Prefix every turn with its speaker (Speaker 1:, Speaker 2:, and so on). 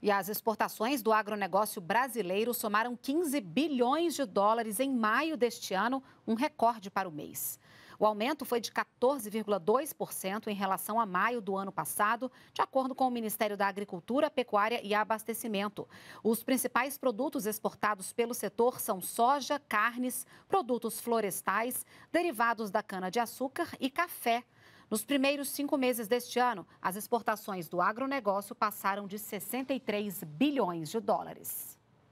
Speaker 1: E as exportações do agronegócio brasileiro somaram 15 bilhões de dólares em maio deste ano, um recorde para o mês. O aumento foi de 14,2% em relação a maio do ano passado, de acordo com o Ministério da Agricultura, Pecuária e Abastecimento. Os principais produtos exportados pelo setor são soja, carnes, produtos florestais, derivados da cana-de-açúcar e café. Nos primeiros cinco meses deste ano, as exportações do agronegócio passaram de 63 bilhões de dólares.